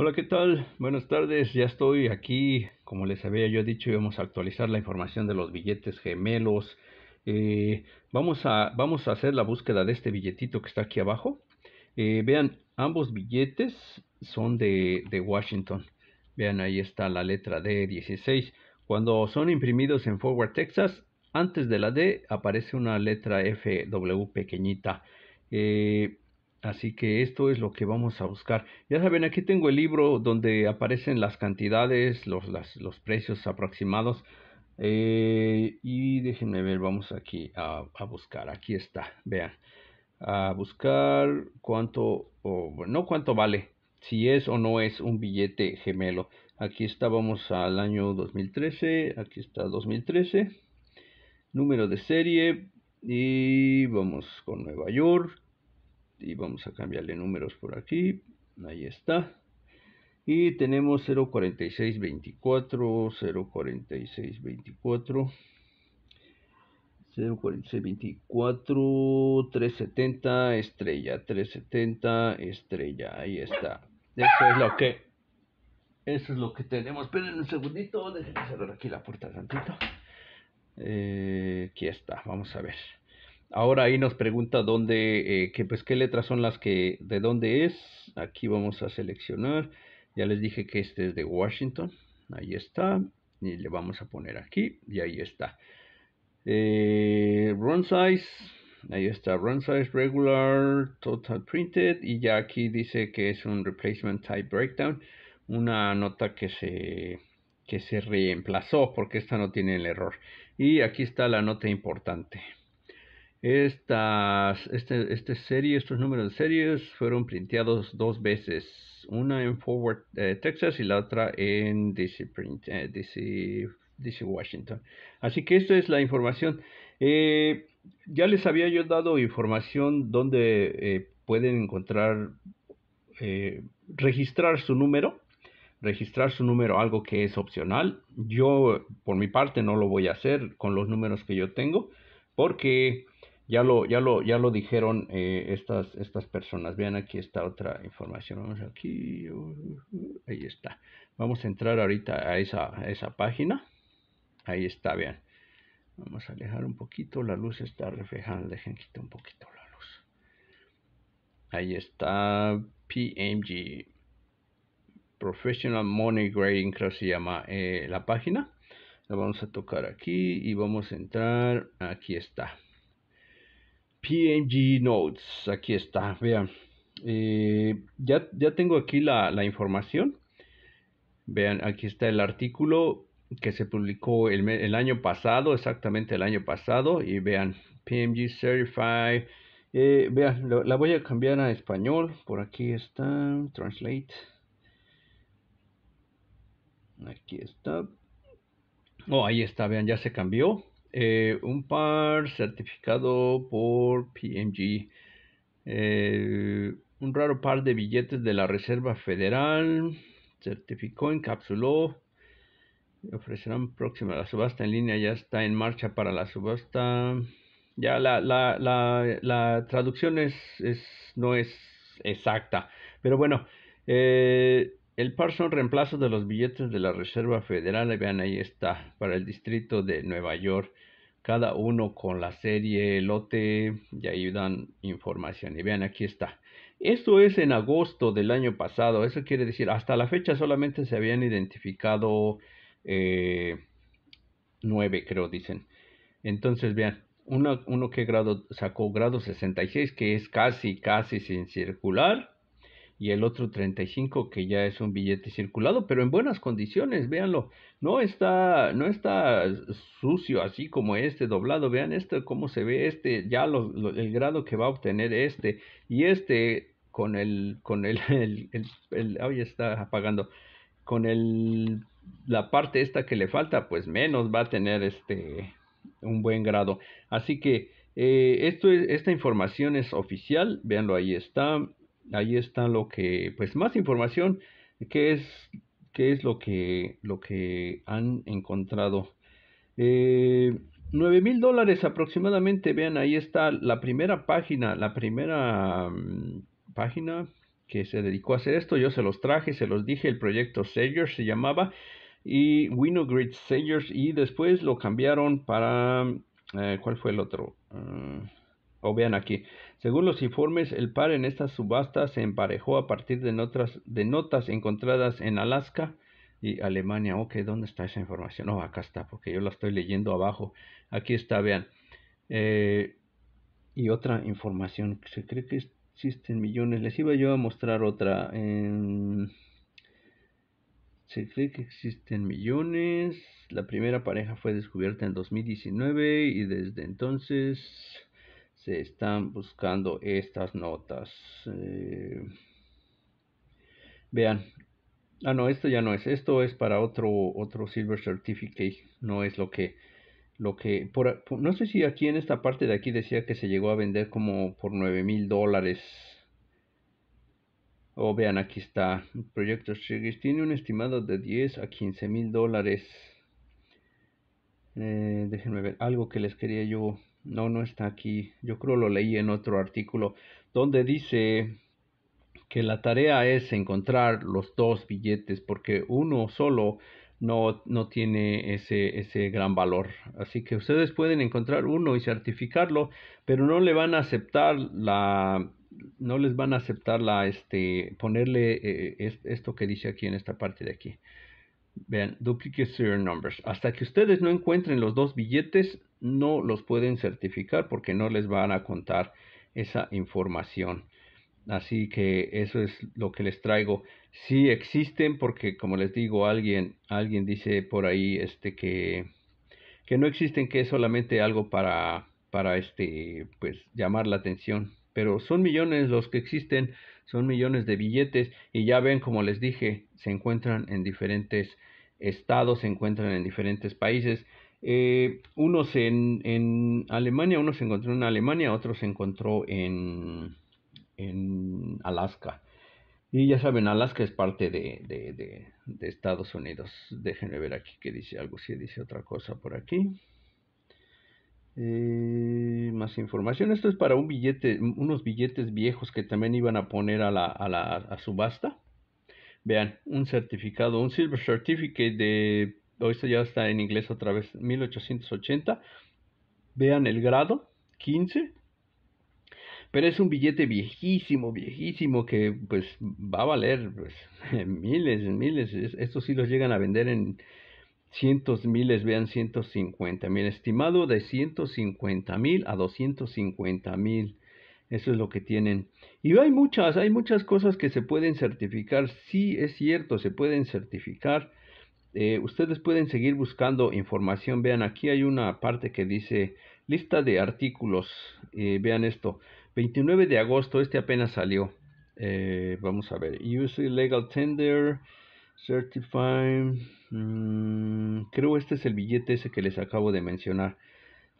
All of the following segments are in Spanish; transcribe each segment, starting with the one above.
Hola, ¿qué tal? Buenas tardes, ya estoy aquí. Como les había yo dicho, íbamos a actualizar la información de los billetes gemelos. Eh, vamos, a, vamos a hacer la búsqueda de este billetito que está aquí abajo. Eh, vean, ambos billetes son de, de, Washington. Vean, ahí está la letra D16. Cuando son imprimidos en Forward, Texas, antes de la D aparece una letra FW pequeñita. Eh, Así que esto es lo que vamos a buscar. Ya saben, aquí tengo el libro donde aparecen las cantidades, los, precios aproximados. Eh, y déjenme ver, vamos aquí a, buscar. Aquí está, vean. A buscar cuánto, o no cuánto vale, si es o no es un billete gemelo. Aquí está, vamos al año 2013, aquí está 2013. Número de serie y vamos con Nueva York y vamos a cambiarle números por aquí ahí está y tenemos 04624 04624 04624 370 estrella 370 estrella ahí está eso es lo que eso es lo que tenemos esperen un segundito déjenme cerrar aquí la puerta tantito eh, aquí está vamos a ver Ahora ahí nos pregunta dónde, eh, que, pues, qué letras son las que, de dónde es. Aquí vamos a seleccionar. Ya les dije que este es de Washington. Ahí está. Y le vamos a poner aquí. Y ahí está. Eh, run size. Ahí está. Run size regular. Total printed. Y ya aquí dice que es un replacement type breakdown. Una nota que se que se reemplazó porque esta no tiene el error. Y aquí está la nota importante. Estas, este, este, serie, estos números de series fueron printeados dos veces, una en Forward, eh, Texas y la otra en DC, print, eh, DC, DC, Washington. Así que esta es la información. Eh, ya les había yo dado información donde pueden encontrar, registrar su número, registrar su número, algo que es opcional. Yo, por mi parte, no lo voy a hacer con los números que yo tengo, porque ya lo, ya lo, ya lo dijeron eh, estas, estas personas. Vean, aquí está otra información. Vamos aquí. Uh, uh, ahí está. Vamos a entrar ahorita a esa, a esa página. Ahí está, vean. Vamos a alejar un poquito. La luz está reflejando. Dejen quitar un poquito la luz. Ahí está PMG. Professional Money Grading, creo que se llama eh, la página. La vamos a tocar aquí y vamos a entrar. Aquí está. PNG Notes, aquí está, vean. Eh, ya, ya, tengo aquí la, información. Vean, aquí está el artículo que se publicó el, año pasado, exactamente el año pasado. Y vean, PNG Certified. Eh, vean, la voy a cambiar a español. Por aquí está, Translate. Aquí está. Oh, ahí está, vean, ya se cambió. Eh, un par certificado por PMG, eh, un raro par de billetes de la Reserva Federal, certificó, encapsuló, ofrecerán próxima la subasta en línea, ya está en marcha para la subasta. Ya la, traducción es, es, no es exacta, pero bueno, eh, el par reemplazo de los billetes de la Reserva Federal, vean ahí está, para el distrito de Nueva York, cada uno con la serie, lote, y ahí dan información. Y vean, aquí está. Esto es en agosto del año pasado, eso quiere decir, hasta la fecha solamente se habían identificado eh, nueve, creo, dicen. Entonces, vean, uno, que grado sacó grado 66, que es casi, casi sin circular y el otro 35 que ya es un billete circulado, pero en buenas condiciones, véanlo. No está no está sucio así como este doblado, vean esto cómo se ve este, ya el grado que va a obtener este y este con el con el, el, está apagando con el la parte esta que le falta, pues menos va a tener este un buen grado. Así que eh, esto esta información es oficial, véanlo ahí está ahí está lo que, pues más información, que es, qué es lo, que, lo que han encontrado. Eh, mil dólares aproximadamente, vean, ahí está la primera página, la primera mm, página que se dedicó a hacer esto, yo se los traje, se los dije, el proyecto Sayers se llamaba, y Winogrid Sayers, y después lo cambiaron para, eh, ¿cuál fue el otro? Ah, o vean aquí. Según los informes, el par en esta subasta se emparejó a partir de notas, encontradas en Alaska y Alemania. Ok, ¿dónde está esa información? No, acá está, porque yo la estoy leyendo abajo. Aquí está, vean. Eh, y otra información, se cree que existen millones. Les iba yo a mostrar otra. Em, se cree que existen millones. La primera pareja fue descubierta en 2019 y desde entonces este, están buscando estas notas. Eh, vean. Ah, no, esto ya no es. Esto es para otro, otro Silver Certificate. No es lo que, lo que, no sé si aquí en esta parte de aquí decía que se llegó a vender como por 9 mil dólares. Oh, vean, aquí está. El proyecto tiene un estimado de 10 a 15 mil dólares. Eh, déjenme ver, algo que les quería yo no, no está aquí. Yo creo lo leí en otro artículo donde dice que la tarea es encontrar los dos billetes porque uno solo no, no tiene ese, ese gran valor. Así que ustedes pueden encontrar uno y certificarlo, pero no le van a aceptar la, no les van a aceptar la este ponerle eh, esto que dice aquí en esta parte de aquí Vean, duplicate serial numbers. Hasta que ustedes no encuentren los dos billetes, no los pueden certificar porque no les van a contar esa información. Así que eso es lo que les traigo. Si existen porque, como les digo, alguien, alguien dice por ahí este, que, que no existen, que es solamente algo para, para este, pues, llamar la atención pero son millones los que existen, son millones de billetes y ya ven, como les dije, se encuentran en diferentes estados, se encuentran en diferentes países. Eh, unos en, en, Alemania, uno se encontró en Alemania, otro se encontró en, en Alaska. Y ya saben, Alaska es parte de, de, de Estados Unidos. Déjenme ver aquí que dice algo, si dice otra cosa por aquí. Eh, más información. Esto es para un billete, unos billetes viejos que también iban a poner a la, a la subasta. Vean, un certificado, un Silver Certificate de, hoy oh, esto ya está en inglés otra vez, 1880. Vean el grado, 15. Pero es un billete viejísimo, viejísimo, que pues va a valer pues, miles, miles. Estos sí los llegan a vender en cientos miles, vean 150 mil, estimado de 150 mil a 250 mil. Eso es lo que tienen. Y hay muchas, hay muchas cosas que se pueden certificar. Sí, es cierto, se pueden certificar. Eh, ustedes pueden seguir buscando información. Vean, aquí hay una parte que dice lista de artículos. Eh, vean esto. 29 de agosto, este apenas salió. Eh, vamos a ver. Use legal tender, certify. Mm, creo este es el billete ese que les acabo de mencionar.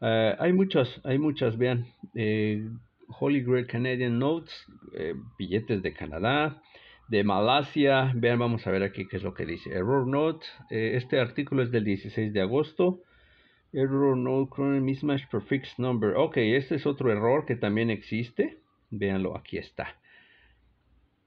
Eh, hay muchas, hay muchas, vean. Eh, Holy Grail Canadian Notes, eh, billetes de Canadá, de Malasia. Vean, vamos a ver aquí qué es lo que dice. Error Note. este artículo es del 16 de agosto. Error Note Mismatch Prefix Number. Ok, este es otro error que también existe. veanlo, aquí está.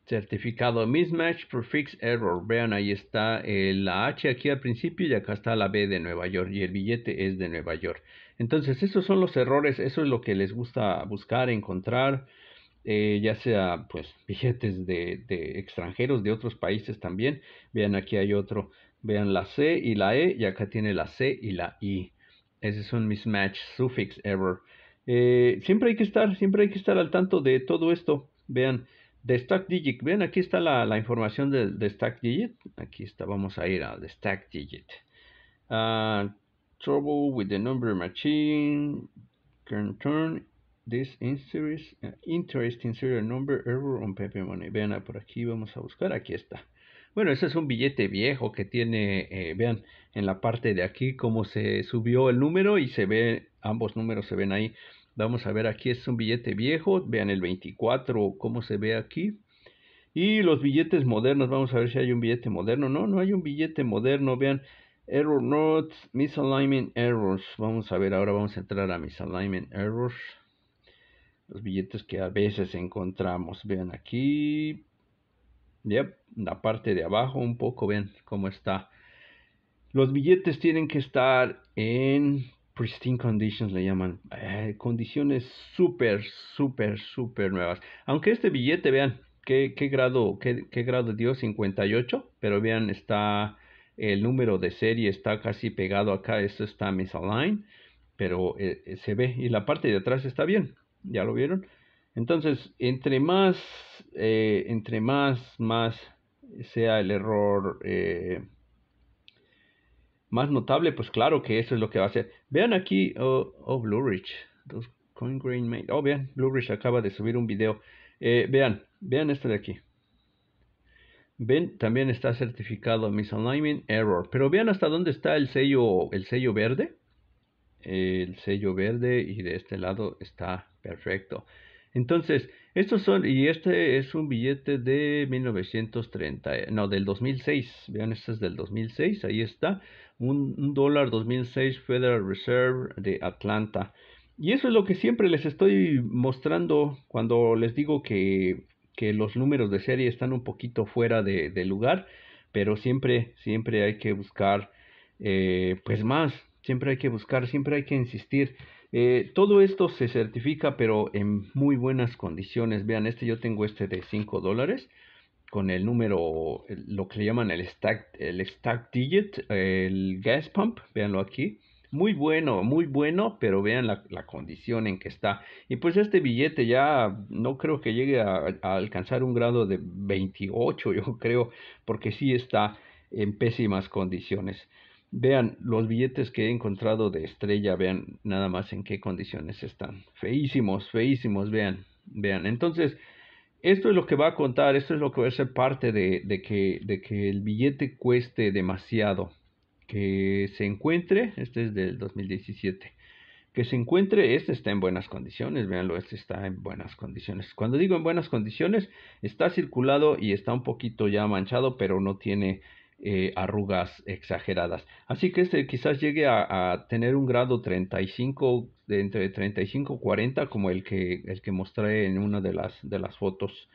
Certificado mismatch, prefix error. Vean, ahí está eh, la H aquí al principio y acá está la B de Nueva York y el billete es de Nueva York. Entonces, esos son los errores, eso es lo que les gusta buscar, encontrar, eh, ya sea pues billetes de, extranjeros de otros países también. Vean, aquí hay otro. Vean la C y la E y acá tiene la C y la I. Ese es un mismatch, suffix error. Eh, siempre hay que estar, siempre hay que estar al tanto de todo esto. Vean, Stack Digit, vean aquí está la, información de, Stack Digit, Aquí está, vamos a ir a Stack Digit. Uh, trouble with the number machine can turn this in series. Eh, interesting serial number error on paper Money. Vean, ah, por aquí vamos a buscar. Aquí está. Bueno, ese es un billete viejo que tiene, eh, vean, en la parte de aquí cómo se subió el número y se ve, ambos números se ven ahí. Vamos a ver, aquí es un billete viejo, vean el 24, cómo se ve aquí. Y los billetes modernos, vamos a ver si hay un billete moderno. No, no hay un billete moderno, vean. Error notes, misalignment errors. Vamos a ver, ahora vamos a entrar a misalignment errors. Los billetes que a veces encontramos, vean aquí. Yep, la parte de abajo un poco, vean cómo está. Los billetes tienen que estar en pristine conditions le llaman, eh, condiciones súper, súper, súper nuevas. Aunque este billete, vean, qué, qué grado, qué, qué, grado dio, 58, pero vean, está el número de serie está casi pegado acá, esto está misaligned, pero eh, eh, se ve, y la parte de atrás está bien, ya lo vieron. Entonces, entre más, entre más, más sea el error más notable, pues claro que eso es lo que va a hacer. Vean aquí, oh, oh Blue Ridge, Coin grain Oh, vean, Blue Ridge acaba de subir un video. Eh, vean, vean esto de aquí. Ven, también está certificado misalignment error. Pero vean hasta dónde está el sello, el sello verde. El sello verde y de este lado está perfecto. Entonces, estos son, y este es un billete de 1930, no, del 2006, vean, este es del 2006, ahí está un, dólar 2006 Federal Reserve de Atlanta. Y eso es lo que siempre les estoy mostrando cuando les digo que, que los números de serie están un poquito fuera de, lugar, pero siempre, siempre hay que buscar eh, pues más, siempre hay que buscar, siempre hay que insistir. Eh, todo esto se certifica pero en muy buenas condiciones. Vean, este yo tengo este de 5 dólares con el número, lo que le llaman el stack, el stack digit, el gas pump, véanlo aquí. Muy bueno, muy bueno, pero vean la, condición en que está. Y pues este billete ya no creo que llegue a alcanzar un grado de 28, yo creo, porque sí está en pésimas condiciones. Vean los billetes que he encontrado de estrella, vean nada más en qué condiciones están. Feísimos, feísimos, vean, vean. Entonces, esto es lo que va a contar, esto es lo que va a ser parte de, que, de que, el billete cueste demasiado. Que se encuentre, este es del 2017, que se encuentre, este está en buenas condiciones, véanlo, este está en buenas condiciones. Cuando digo en buenas condiciones, está circulado y está un poquito ya manchado, pero no tiene eh, arrugas exageradas. Así que este quizás llegue a, a tener un grado 35 de entre 35 40 como el que, el que mostré en una de las, de las fotos.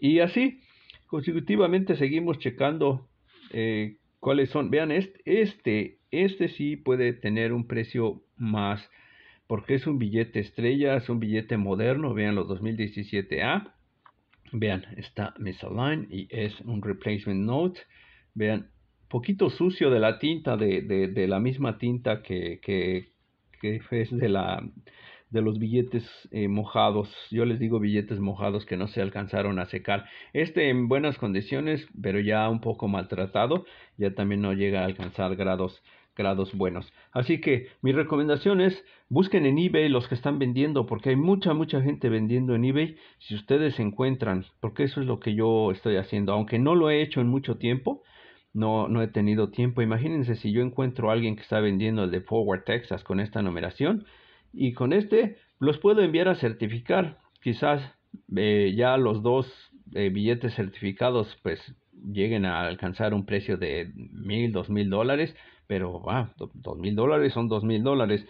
Y así, consecutivamente seguimos checando eh, cuáles son. Vean, este, este, sí puede tener un precio más porque es un billete estrella, es un billete moderno. Vean los 2017A. Vean, está misalign y es un replacement note. Vean, poquito sucio de la tinta, de, la misma tinta que, que de la de los billetes eh, mojados. Yo les digo billetes mojados que no se alcanzaron a secar. Este en buenas condiciones, pero ya un poco maltratado, ya también no llega a alcanzar grados grados buenos. Así que mi recomendación es busquen en eBay los que están vendiendo porque hay mucha mucha gente vendiendo en eBay si ustedes se encuentran, porque eso es lo que yo estoy haciendo, aunque no lo he hecho en mucho tiempo no, no he tenido tiempo. Imagínense si yo encuentro a alguien que está vendiendo el de Forward Texas con esta numeración y con este los puedo enviar a certificar. Quizás eh, ya los dos eh, billetes certificados pues lleguen a alcanzar un precio de mil, dos mil dólares, pero ah, dos mil dólares son dos mil dólares.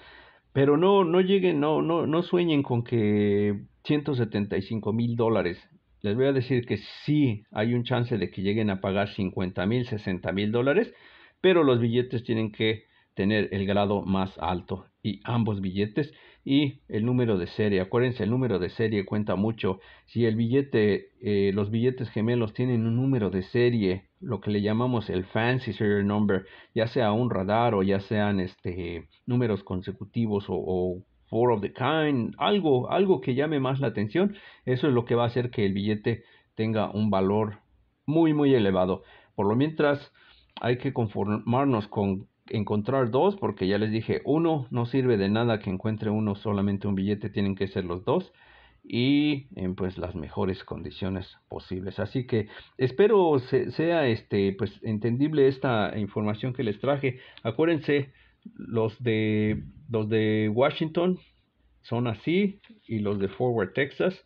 Pero no, no lleguen, no, no, no sueñen con que 175 mil dólares les voy a decir que sí hay un chance de que lleguen a pagar 50 mil, 60 mil dólares, pero los billetes tienen que tener el grado más alto y ambos billetes y el número de serie. Acuérdense, el número de serie cuenta mucho. Si el billete, eh, los billetes gemelos tienen un número de serie, lo que le llamamos el fancy serial number, ya sea un radar o ya sean este, números consecutivos o four of the kind, algo, algo que llame más la atención, eso es lo que va a hacer que el billete tenga un valor muy, muy elevado. Por lo mientras, hay que conformarnos con encontrar dos, porque ya les dije, uno no sirve de nada que encuentre uno solamente un billete, tienen que ser los dos y en pues las mejores condiciones posibles. Así que espero sea este pues entendible esta información que les traje. Acuérdense los de, los de Washington son así y los de Forward Texas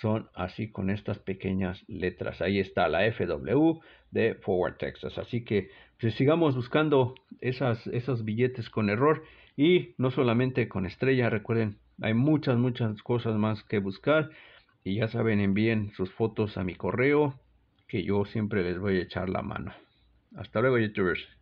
son así con estas pequeñas letras. Ahí está la FW de Forward Texas. Así que pues, sigamos buscando esas, esos billetes con error y no solamente con estrella. Recuerden, hay muchas, muchas cosas más que buscar. Y ya saben, envíen sus fotos a mi correo que yo siempre les voy a echar la mano. Hasta luego, youtubers.